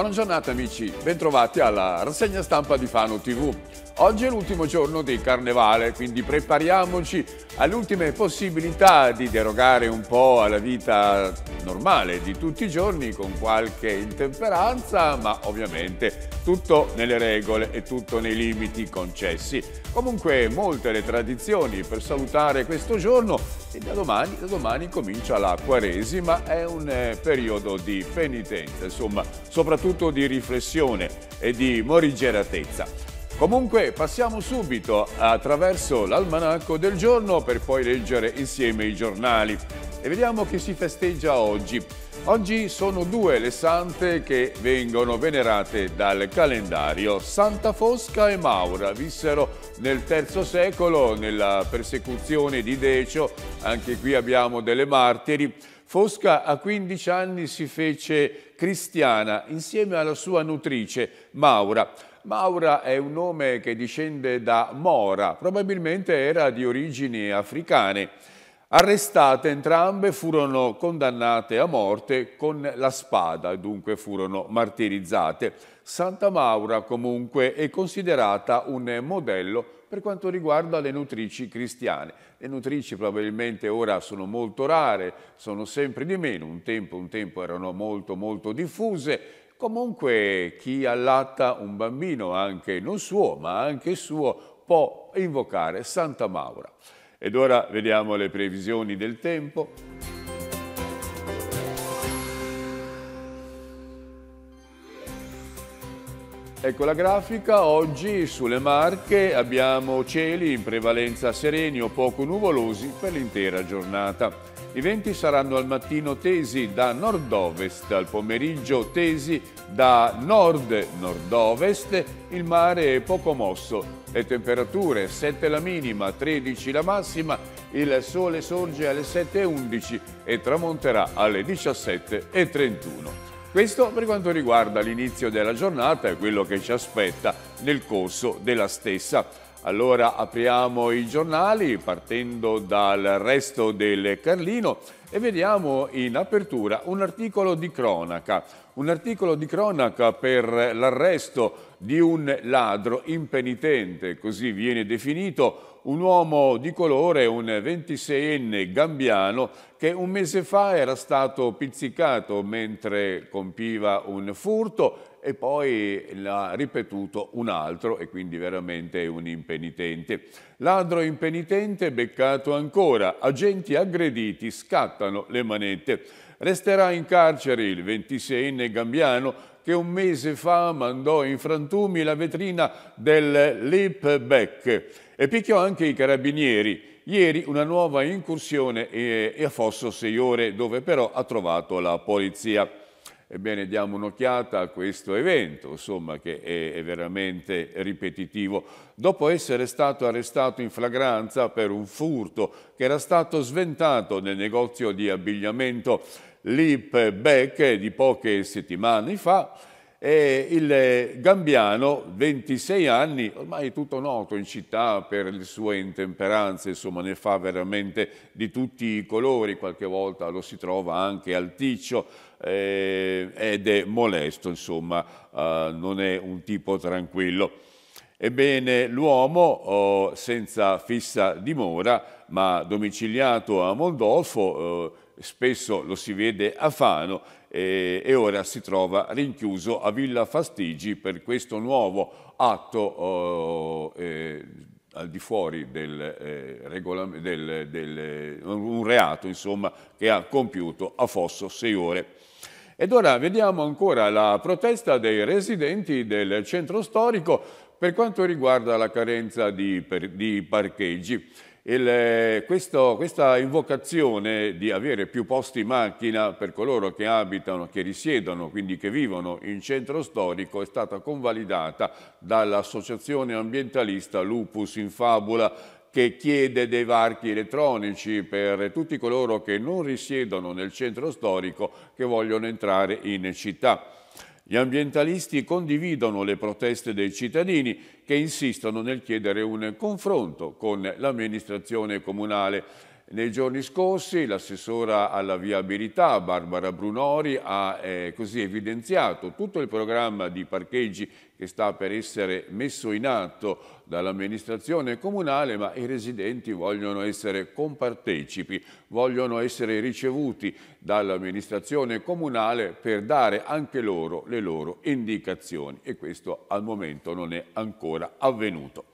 Buona giornata amici, bentrovati alla rassegna stampa di Fano TV. Oggi è l'ultimo giorno di carnevale, quindi prepariamoci alle ultime possibilità di derogare un po' alla vita normale di tutti i giorni con qualche intemperanza, ma ovviamente tutto nelle regole e tutto nei limiti concessi. Comunque molte le tradizioni per salutare questo giorno e da domani, da domani comincia la Quaresima, è un eh, periodo di penitenza, insomma, soprattutto di riflessione e di morigeratezza. Comunque passiamo subito attraverso l'almanacco del giorno per poi leggere insieme i giornali e vediamo chi si festeggia oggi. Oggi sono due le sante che vengono venerate dal calendario. Santa Fosca e Maura vissero nel III secolo nella persecuzione di Decio, anche qui abbiamo delle martiri. Fosca a 15 anni si fece cristiana insieme alla sua nutrice Maura. Maura è un nome che discende da Mora, probabilmente era di origini africane. Arrestate entrambe furono condannate a morte con la spada, dunque furono martirizzate. Santa Maura comunque è considerata un modello per quanto riguarda le nutrici cristiane. Le nutrici probabilmente ora sono molto rare, sono sempre di meno, un tempo, un tempo erano molto molto diffuse Comunque chi allatta un bambino, anche non suo, ma anche suo, può invocare Santa Maura. Ed ora vediamo le previsioni del tempo. Ecco la grafica, oggi sulle Marche abbiamo cieli in prevalenza sereni o poco nuvolosi per l'intera giornata. I venti saranno al mattino tesi da nord-ovest, al pomeriggio tesi da nord-nord-ovest, il mare è poco mosso. Le temperature 7 la minima, 13 la massima, il sole sorge alle 7.11 e tramonterà alle 17.31. Questo per quanto riguarda l'inizio della giornata e quello che ci aspetta nel corso della stessa. Allora apriamo i giornali partendo dal resto del Carlino e vediamo in apertura un articolo di cronaca. Un articolo di cronaca per l'arresto di un ladro impenitente, così viene definito, un uomo di colore, un 26enne gambiano che un mese fa era stato pizzicato mentre compiva un furto e poi l'ha ripetuto un altro e quindi veramente un impenitente. Ladro impenitente beccato ancora, agenti aggrediti, scattano le manette. Resterà in carcere il 26enne gambiano che un mese fa mandò in frantumi la vetrina del Lipbeck e picchiò anche i carabinieri. Ieri una nuova incursione e, eh, e a Fosso 6 ore dove però ha trovato la polizia. Ebbene, diamo un'occhiata a questo evento, insomma, che è, è veramente ripetitivo. Dopo essere stato arrestato in flagranza per un furto che era stato sventato nel negozio di abbigliamento Lip Beck di poche settimane fa, e il Gambiano, 26 anni, ormai è tutto noto in città per le sue intemperanze, insomma ne fa veramente di tutti i colori, qualche volta lo si trova anche alticcio, eh, ed è molesto, insomma, eh, non è un tipo tranquillo. Ebbene, l'uomo, oh, senza fissa dimora, ma domiciliato a Mondolfo, eh, spesso lo si vede a Fano eh, e ora si trova rinchiuso a Villa Fastigi per questo nuovo atto oh, eh, al di fuori del, eh, del, un reato insomma, che ha compiuto a Fosso sei ore. Ed ora vediamo ancora la protesta dei residenti del centro storico per quanto riguarda la carenza di, per, di parcheggi. Il, eh, questo, questa invocazione di avere più posti macchina per coloro che abitano, che risiedono, quindi che vivono in centro storico è stata convalidata dall'associazione ambientalista Lupus in Fabula che chiede dei varchi elettronici per tutti coloro che non risiedono nel centro storico che vogliono entrare in città. Gli ambientalisti condividono le proteste dei cittadini che insistono nel chiedere un confronto con l'amministrazione comunale nei giorni scorsi l'assessora alla viabilità Barbara Brunori ha eh, così evidenziato tutto il programma di parcheggi che sta per essere messo in atto dall'amministrazione comunale, ma i residenti vogliono essere compartecipi, vogliono essere ricevuti dall'amministrazione comunale per dare anche loro le loro indicazioni e questo al momento non è ancora avvenuto.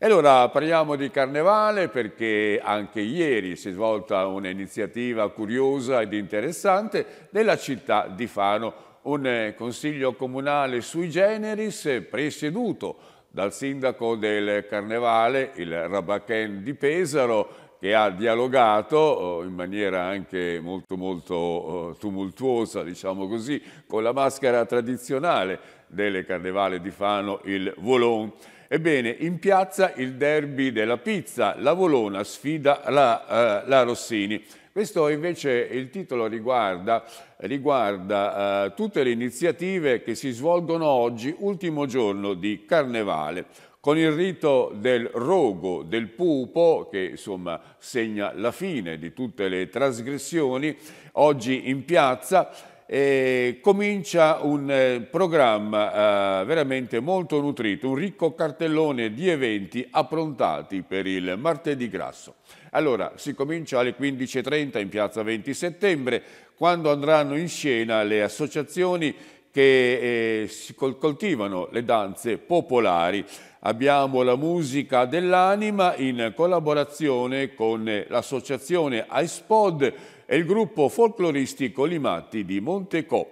E allora parliamo di carnevale perché anche ieri si è svolta un'iniziativa curiosa ed interessante della città di Fano, un eh, consiglio comunale sui generis eh, presieduto dal sindaco del carnevale, il Rabaken di Pesaro, che ha dialogato oh, in maniera anche molto molto oh, tumultuosa, diciamo così, con la maschera tradizionale del carnevale di Fano, il Volon. Ebbene, in piazza il derby della pizza, la Volona sfida la, uh, la Rossini. Questo invece il titolo riguarda, riguarda uh, tutte le iniziative che si svolgono oggi, ultimo giorno di Carnevale con il rito del rogo, del pupo, che insomma segna la fine di tutte le trasgressioni, oggi in piazza eh, comincia un eh, programma eh, veramente molto nutrito, un ricco cartellone di eventi approntati per il martedì grasso. Allora, si comincia alle 15.30 in piazza 20 settembre, quando andranno in scena le associazioni che eh, si col coltivano le danze popolari. Abbiamo la musica dell'anima in collaborazione con l'associazione iSpod, e il gruppo folcloristico Limatti di Montecò.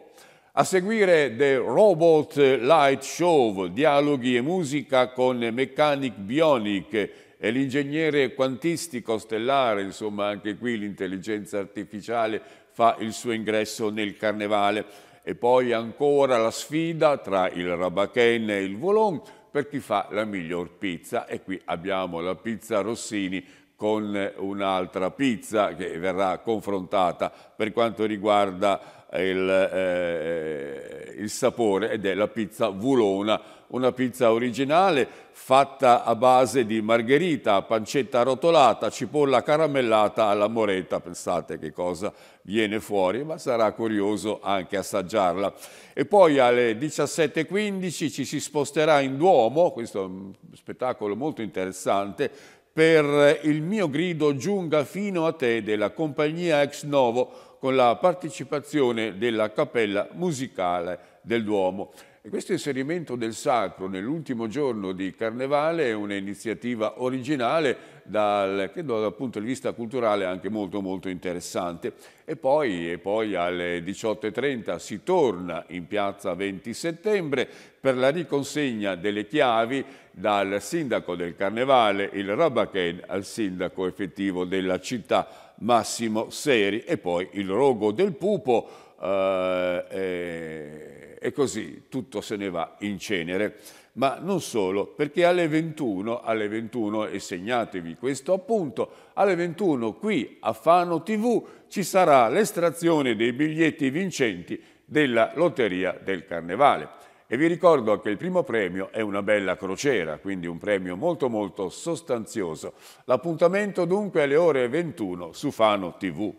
A seguire The Robot Light Show, dialoghi e musica con Mechanic Bionic e l'ingegnere quantistico stellare, insomma anche qui l'intelligenza artificiale fa il suo ingresso nel carnevale. E poi ancora la sfida tra il Rabaken e il Volon per chi fa la miglior pizza e qui abbiamo la pizza Rossini con un'altra pizza che verrà confrontata per quanto riguarda il, eh, il sapore ed è la pizza vulona, una pizza originale fatta a base di margherita, pancetta arrotolata, cipolla caramellata alla moretta, pensate che cosa viene fuori, ma sarà curioso anche assaggiarla. E poi alle 17.15 ci si sposterà in Duomo, questo è un spettacolo molto interessante, per il mio grido giunga fino a te della compagnia Ex Novo con la partecipazione della cappella musicale del Duomo. E questo inserimento del sacro nell'ultimo giorno di Carnevale è un'iniziativa originale dal, credo dal punto di vista culturale anche molto molto interessante. E poi, e poi alle 18.30 si torna in piazza 20 settembre per la riconsegna delle chiavi dal sindaco del Carnevale, il Rabaken, al sindaco effettivo della città, Massimo Seri, e poi il rogo del pupo, eh, e, eh, e così tutto se ne va in cenere ma non solo, perché alle 21, alle 21 e segnatevi questo appunto, alle 21 qui a Fano TV ci sarà l'estrazione dei biglietti vincenti della lotteria del Carnevale. E vi ricordo che il primo premio è una bella crociera, quindi un premio molto molto sostanzioso. L'appuntamento dunque alle ore 21 su Fano TV.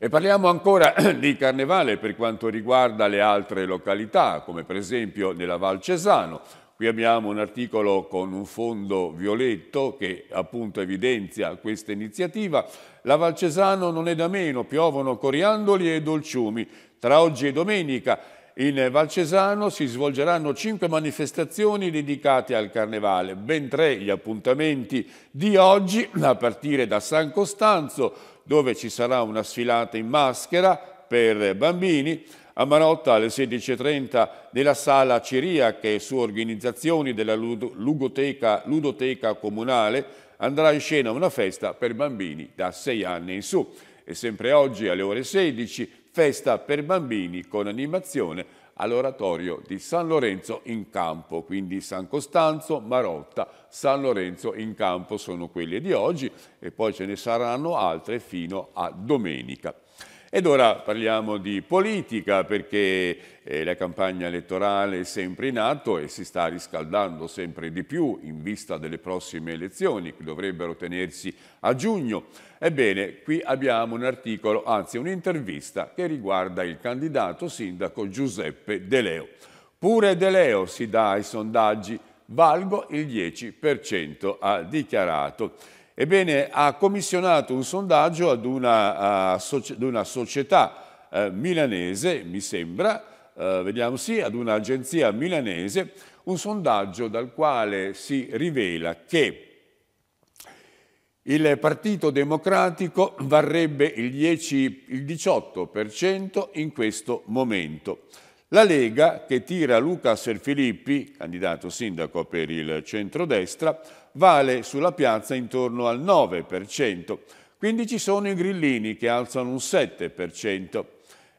E parliamo ancora di carnevale per quanto riguarda le altre località, come per esempio nella Val Cesano. Qui abbiamo un articolo con un fondo violetto che appunto evidenzia questa iniziativa. La Val Cesano non è da meno, piovono coriandoli e dolciumi. Tra oggi e domenica in Val Cesano si svolgeranno cinque manifestazioni dedicate al Carnevale, ben tre gli appuntamenti di oggi a partire da San Costanzo dove ci sarà una sfilata in maschera per bambini, a Marotta alle 16.30 nella sala Ciria, che è su organizzazioni della ludoteca, ludoteca comunale andrà in scena una festa per bambini da 6 anni in su. E sempre oggi alle ore 16, festa per bambini con animazione all'oratorio di San Lorenzo in Campo, quindi San Costanzo, Marotta, San Lorenzo in Campo sono quelle di oggi e poi ce ne saranno altre fino a domenica. Ed ora parliamo di politica perché eh, la campagna elettorale è sempre in atto e si sta riscaldando sempre di più in vista delle prossime elezioni che dovrebbero tenersi a giugno. Ebbene, qui abbiamo un articolo, anzi un'intervista che riguarda il candidato sindaco Giuseppe De Leo. Pure De Leo si dà ai sondaggi, valgo il 10%, ha dichiarato. Ebbene, ha commissionato un sondaggio ad una, ad una società eh, milanese, mi sembra, eh, vediamo sì, ad un'agenzia milanese, un sondaggio dal quale si rivela che il Partito Democratico varrebbe il, 10, il 18% in questo momento. La Lega, che tira Luca Serfilippi, candidato sindaco per il centrodestra, vale sulla piazza intorno al 9%, quindi ci sono i grillini che alzano un 7%.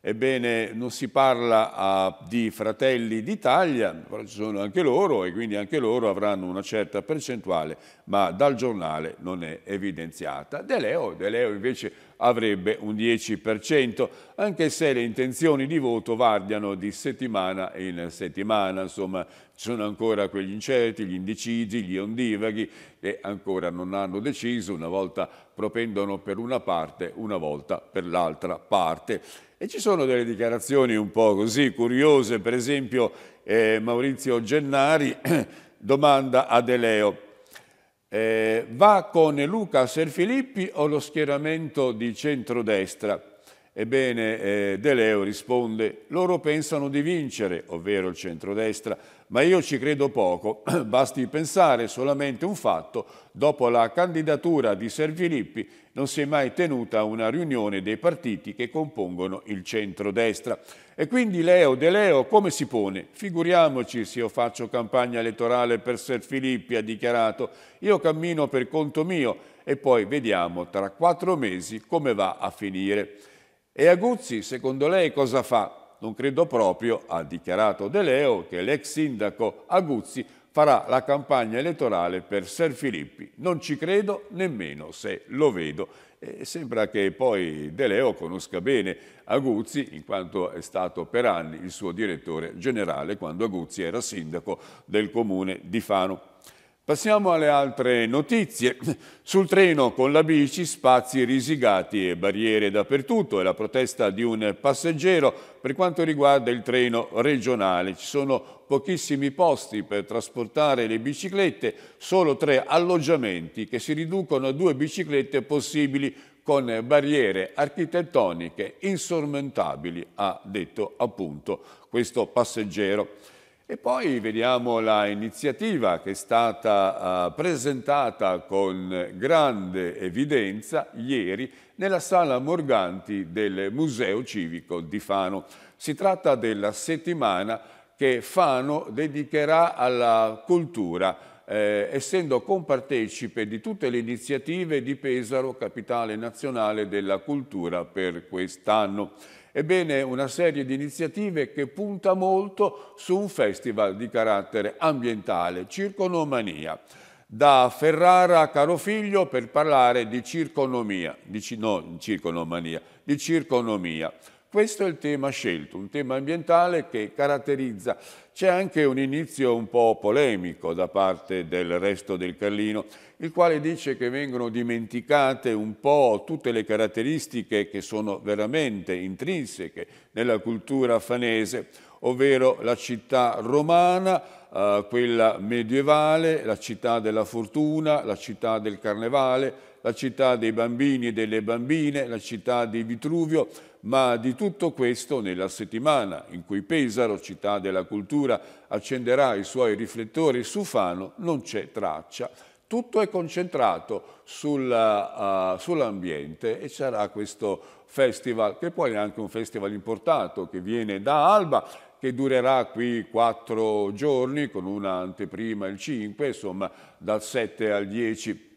Ebbene, non si parla a, di fratelli d'Italia, però ci sono anche loro e quindi anche loro avranno una certa percentuale, ma dal giornale non è evidenziata. De Leo, De Leo invece avrebbe un 10%, anche se le intenzioni di voto variano di settimana in settimana, insomma ci sono ancora quegli incerti, gli indecisi, gli ondivaghi che ancora non hanno deciso, una volta propendono per una parte, una volta per l'altra parte. E ci sono delle dichiarazioni un po' così curiose, per esempio eh, Maurizio Gennari domanda a De Leo, eh, va con Luca Serfilippi o lo schieramento di centrodestra? Ebbene, eh, De Leo risponde, loro pensano di vincere, ovvero il centrodestra, ma io ci credo poco, basti pensare solamente un fatto, dopo la candidatura di Servilippi non si è mai tenuta una riunione dei partiti che compongono il centrodestra. E quindi Leo De Leo come si pone? Figuriamoci se io faccio campagna elettorale per Servilippi, ha dichiarato, io cammino per conto mio e poi vediamo tra quattro mesi come va a finire. E Aguzzi, secondo lei, cosa fa? Non credo proprio, ha dichiarato De Leo, che l'ex sindaco Aguzzi farà la campagna elettorale per Ser Filippi. Non ci credo nemmeno se lo vedo. E sembra che poi De Leo conosca bene Aguzzi, in quanto è stato per anni il suo direttore generale quando Aguzzi era sindaco del comune di Fano. Passiamo alle altre notizie. Sul treno con la bici spazi risigati e barriere dappertutto. È la protesta di un passeggero per quanto riguarda il treno regionale. Ci sono pochissimi posti per trasportare le biciclette, solo tre alloggiamenti che si riducono a due biciclette possibili con barriere architettoniche insormontabili, ha detto appunto questo passeggero. E poi vediamo l'iniziativa che è stata eh, presentata con grande evidenza ieri nella sala Morganti del Museo Civico di Fano. Si tratta della settimana che Fano dedicherà alla cultura eh, essendo compartecipe di tutte le iniziative di Pesaro, capitale nazionale della cultura per quest'anno. Ebbene, una serie di iniziative che punta molto su un festival di carattere ambientale, Circonomania. Da Ferrara a Carofiglio per parlare di circonomia, di, no, circonomania, di circonomia. Questo è il tema scelto, un tema ambientale che caratterizza. C'è anche un inizio un po' polemico da parte del resto del Carlino, il quale dice che vengono dimenticate un po' tutte le caratteristiche che sono veramente intrinseche nella cultura fanese, ovvero la città romana, eh, quella medievale, la città della fortuna, la città del carnevale, la città dei bambini e delle bambine, la città di Vitruvio, ma di tutto questo nella settimana in cui Pesaro, città della cultura, accenderà i suoi riflettori su Fano non c'è traccia. Tutto è concentrato eh, sull'ambiente uh, sull e sarà questo festival, che poi è anche un festival importato, che viene da Alba che durerà qui quattro giorni con una anteprima il 5, insomma dal 7 al 10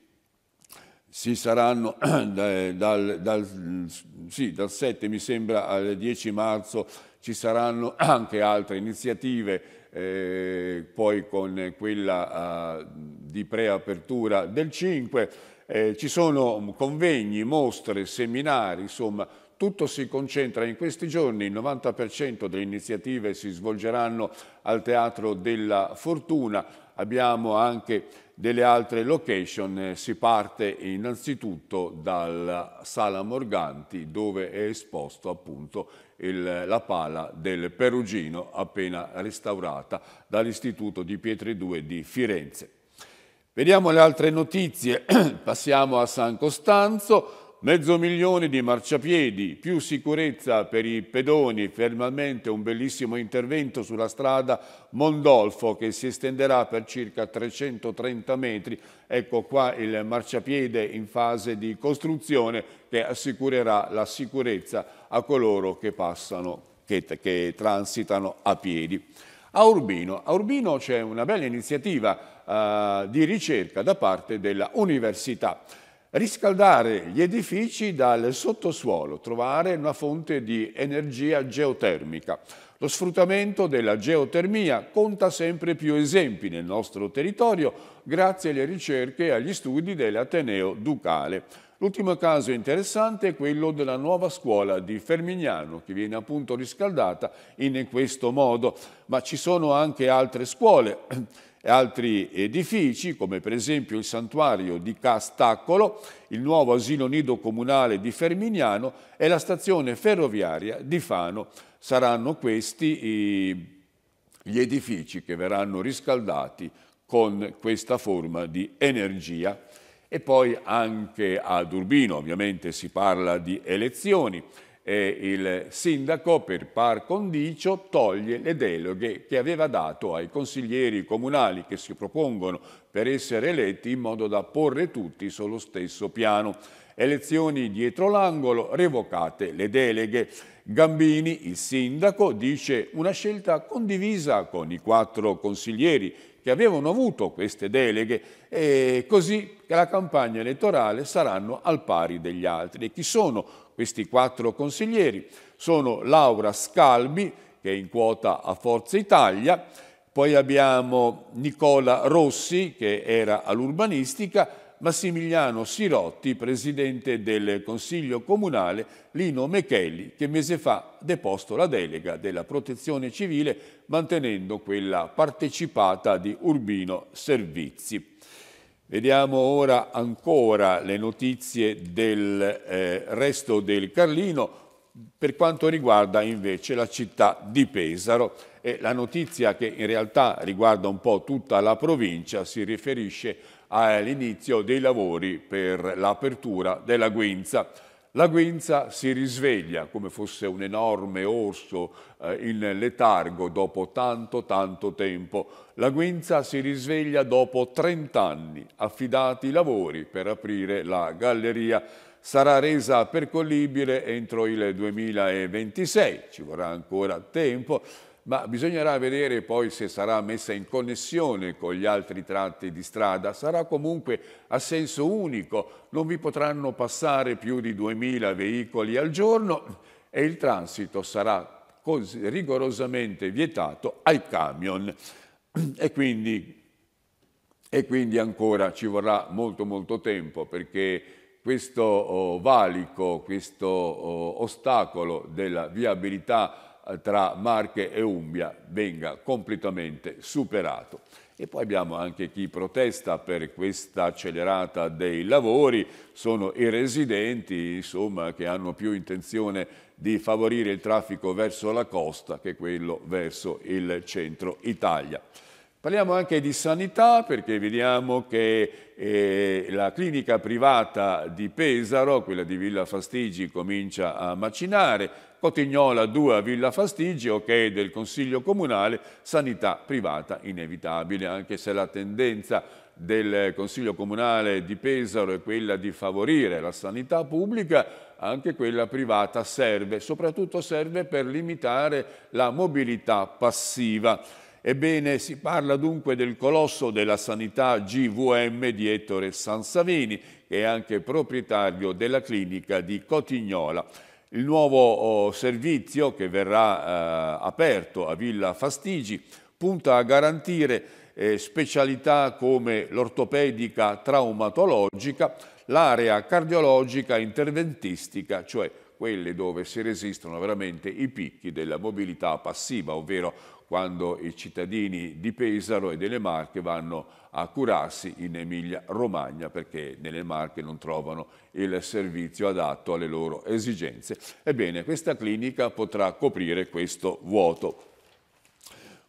si saranno dal, dal, sì, dal 7 mi sembra al 10 marzo ci saranno anche altre iniziative eh, poi con quella eh, di preapertura del 5. Eh, ci sono convegni, mostre, seminari, insomma tutto si concentra in questi giorni, il 90% delle iniziative si svolgeranno al Teatro della Fortuna, abbiamo anche delle altre location eh, si parte innanzitutto dalla Sala Morganti dove è esposto appunto il, la pala del Perugino appena restaurata dall'Istituto di Pietre 2 di Firenze. Vediamo le altre notizie, passiamo a San Costanzo, mezzo milione di marciapiedi, più sicurezza per i pedoni, fermamente un bellissimo intervento sulla strada Mondolfo che si estenderà per circa 330 metri. Ecco qua il marciapiede in fase di costruzione che assicurerà la sicurezza a coloro che passano, che, che transitano a piedi. A Urbino, a Urbino c'è una bella iniziativa eh, di ricerca da parte dell'università riscaldare gli edifici dal sottosuolo, trovare una fonte di energia geotermica. Lo sfruttamento della geotermia conta sempre più esempi nel nostro territorio grazie alle ricerche e agli studi dell'Ateneo Ducale. L'ultimo caso interessante è quello della nuova scuola di Fermignano che viene appunto riscaldata in questo modo, ma ci sono anche altre scuole altri edifici, come per esempio il santuario di Castaccolo, il nuovo asilo nido comunale di Fermignano e la stazione ferroviaria di Fano. Saranno questi gli edifici che verranno riscaldati con questa forma di energia. E poi anche ad Urbino ovviamente si parla di elezioni e il sindaco per par condicio toglie le deleghe che aveva dato ai consiglieri comunali che si propongono per essere eletti in modo da porre tutti sullo stesso piano. Elezioni dietro l'angolo, revocate le deleghe. Gambini, il sindaco, dice una scelta condivisa con i quattro consiglieri che avevano avuto queste deleghe e così che la campagna elettorale saranno al pari degli altri. E chi sono questi quattro consiglieri sono Laura Scalbi, che è in quota a Forza Italia, poi abbiamo Nicola Rossi, che era all'urbanistica, Massimiliano Sirotti, presidente del Consiglio Comunale, Lino Mechelli, che mese fa deposto la delega della protezione civile mantenendo quella partecipata di Urbino Servizi. Vediamo ora ancora le notizie del eh, resto del Carlino per quanto riguarda invece la città di Pesaro e la notizia che in realtà riguarda un po' tutta la provincia si riferisce all'inizio dei lavori per l'apertura della Guinza. La guinza si risveglia come fosse un enorme orso eh, in letargo dopo tanto tanto tempo. La guinza si risveglia dopo 30 anni, affidati i lavori per aprire la galleria. Sarà resa percollibile entro il 2026, ci vorrà ancora tempo ma bisognerà vedere poi se sarà messa in connessione con gli altri tratti di strada. Sarà comunque a senso unico, non vi potranno passare più di 2.000 veicoli al giorno e il transito sarà rigorosamente vietato ai camion. E quindi, e quindi ancora ci vorrà molto molto tempo perché questo oh, valico, questo oh, ostacolo della viabilità tra Marche e Umbria venga completamente superato. E poi abbiamo anche chi protesta per questa accelerata dei lavori, sono i residenti insomma, che hanno più intenzione di favorire il traffico verso la costa che quello verso il centro Italia. Parliamo anche di sanità perché vediamo che eh, la clinica privata di Pesaro, quella di Villa Fastigi, comincia a macinare, Cotignola 2 a Villa Fastigio, ok del Consiglio Comunale, sanità privata inevitabile, anche se la tendenza del Consiglio Comunale di Pesaro è quella di favorire la sanità pubblica, anche quella privata serve, soprattutto serve per limitare la mobilità passiva. Ebbene, si parla dunque del colosso della sanità GVM di Ettore Sansavini, che è anche proprietario della clinica di Cotignola. Il nuovo oh, servizio che verrà eh, aperto a Villa Fastigi punta a garantire eh, specialità come l'ortopedica traumatologica, l'area cardiologica interventistica, cioè quelle dove si resistono veramente i picchi della mobilità passiva, ovvero quando i cittadini di Pesaro e delle Marche vanno a curarsi in Emilia-Romagna perché nelle Marche non trovano il servizio adatto alle loro esigenze. Ebbene, questa clinica potrà coprire questo vuoto.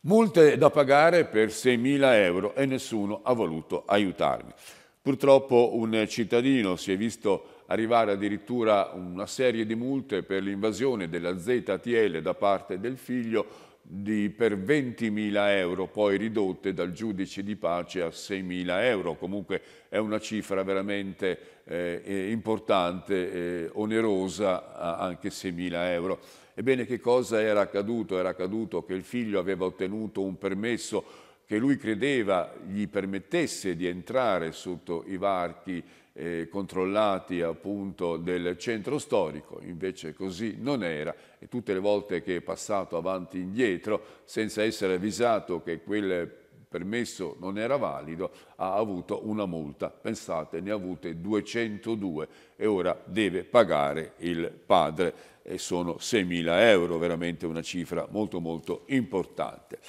Multe da pagare per 6.000 euro e nessuno ha voluto aiutarmi. Purtroppo un cittadino si è visto arrivare addirittura una serie di multe per l'invasione della ZTL da parte del figlio di, per 20.000 euro, poi ridotte dal giudice di pace a 6.000 euro. Comunque è una cifra veramente eh, eh importante, eh, onerosa, anche 6.000 euro. Ebbene, che cosa era accaduto? Era accaduto che il figlio aveva ottenuto un permesso che lui credeva gli permettesse di entrare sotto i varchi eh, controllati appunto del centro storico, invece così non era e tutte le volte che è passato avanti e indietro senza essere avvisato che quel permesso non era valido ha avuto una multa, pensate ne ha avute 202 e ora deve pagare il padre e sono 6.000 euro, veramente una cifra molto molto importante.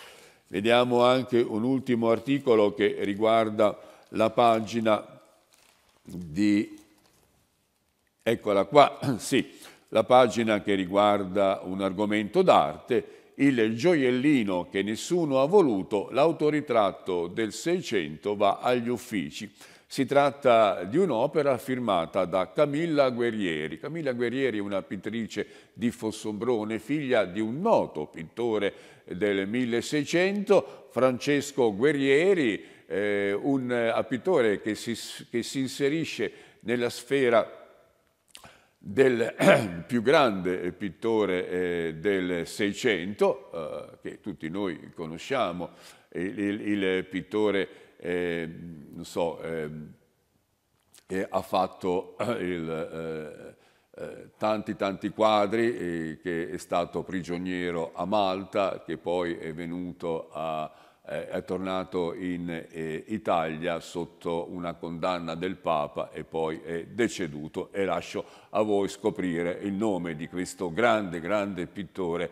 Vediamo anche un ultimo articolo che riguarda la pagina di... Eccola qua, sì, la pagina che riguarda un argomento d'arte, il gioiellino che nessuno ha voluto, l'autoritratto del Seicento va agli uffici. Si tratta di un'opera firmata da Camilla Guerrieri. Camilla Guerrieri è una pittrice di Fossombrone, figlia di un noto pittore del 1600, Francesco Guerrieri, eh, un pittore che si, che si inserisce nella sfera del più grande pittore eh, del Seicento, eh, che tutti noi conosciamo, il, il, il pittore, eh, non so, eh, che ha fatto il, eh, eh, tanti tanti quadri, che è stato prigioniero a Malta, che poi è venuto a eh, è tornato in eh, Italia sotto una condanna del Papa e poi è deceduto e lascio a voi scoprire il nome di questo grande, grande pittore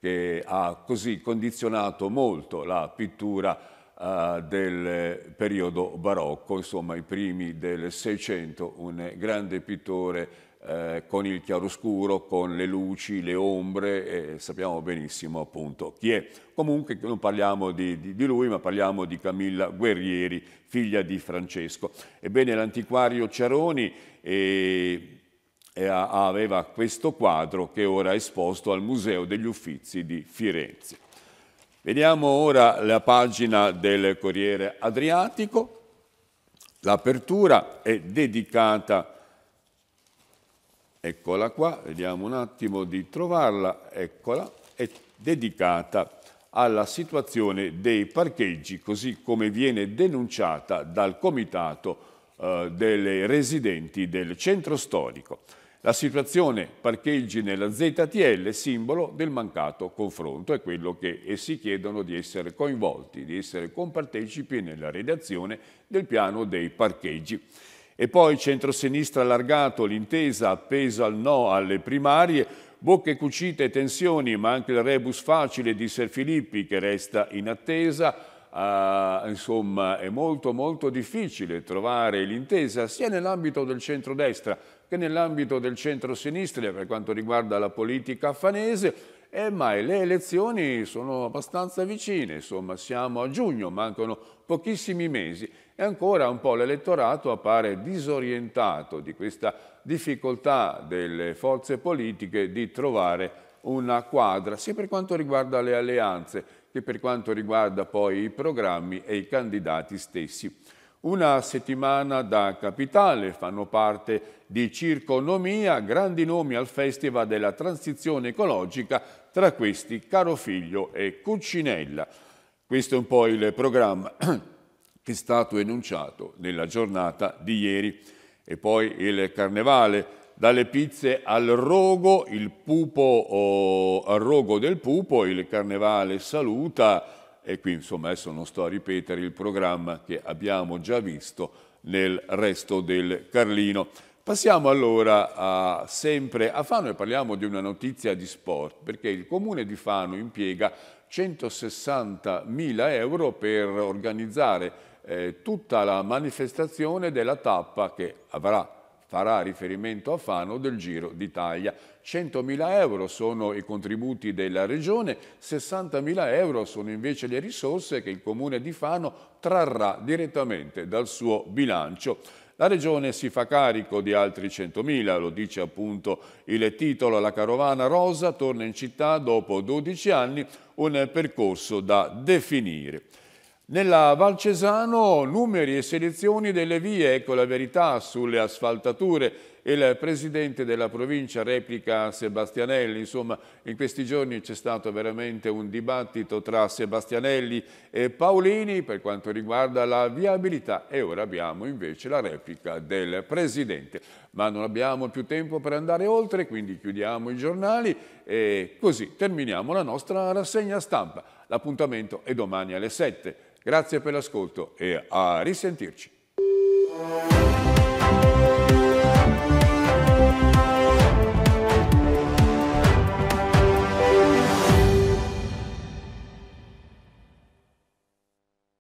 che ha così condizionato molto la pittura eh, del periodo barocco, insomma i primi del Seicento, un grande pittore eh, con il chiaroscuro, con le luci, le ombre, eh, sappiamo benissimo appunto chi è. Comunque non parliamo di, di, di lui, ma parliamo di Camilla Guerrieri, figlia di Francesco. Ebbene, l'antiquario Ciaroni eh, eh aveva questo quadro che ora è esposto al Museo degli Uffizi di Firenze. Vediamo ora la pagina del Corriere Adriatico. L'apertura è dedicata eccola qua, vediamo un attimo di trovarla, eccola, è dedicata alla situazione dei parcheggi, così come viene denunciata dal Comitato eh, delle residenti del centro storico. La situazione parcheggi nella ZTL, simbolo del mancato confronto, è quello che essi chiedono di essere coinvolti, di essere compartecipi nella redazione del piano dei parcheggi. E poi centrosinistra allargato, l'intesa appesa al no alle primarie, bocche cucite e tensioni, ma anche il rebus facile di Ser Filippi che resta in attesa. Uh, insomma, è molto molto difficile trovare l'intesa sia nell'ambito del centrodestra che nell'ambito del centrosinistra per quanto riguarda la politica affanese, eh, ma le elezioni sono abbastanza vicine, insomma siamo a giugno, mancano pochissimi mesi e ancora un po' l'elettorato appare disorientato di questa difficoltà delle forze politiche di trovare una quadra, sia per quanto riguarda le alleanze che per quanto riguarda poi i programmi e i candidati stessi. Una settimana da capitale fanno parte di Circo Nomia, grandi nomi al Festival della Transizione Ecologica, tra questi Caro Figlio e Cuccinella. Questo è un po' il programma. che è stato enunciato nella giornata di ieri. E poi il carnevale, dalle pizze al rogo, il pupo, oh, al rogo del pupo, il carnevale saluta e qui insomma adesso non sto a ripetere il programma che abbiamo già visto nel resto del Carlino. Passiamo allora a, sempre a Fano e parliamo di una notizia di sport perché il comune di Fano impiega 160.000 euro per organizzare eh, tutta la manifestazione della tappa che avrà, farà riferimento a Fano del Giro d'Italia. 100.000 euro sono i contributi della Regione, 60.000 euro sono invece le risorse che il Comune di Fano trarrà direttamente dal suo bilancio. La Regione si fa carico di altri 100.000, lo dice appunto il titolo La Carovana Rosa torna in città dopo 12 anni, un percorso da definire. Nella Valcesano numeri e selezioni delle vie, ecco la verità sulle asfaltature. Il presidente della provincia replica Sebastianelli, insomma in questi giorni c'è stato veramente un dibattito tra Sebastianelli e Paolini per quanto riguarda la viabilità e ora abbiamo invece la replica del presidente. Ma non abbiamo più tempo per andare oltre, quindi chiudiamo i giornali e così terminiamo la nostra rassegna stampa. L'appuntamento è domani alle 7. Grazie per l'ascolto e a risentirci.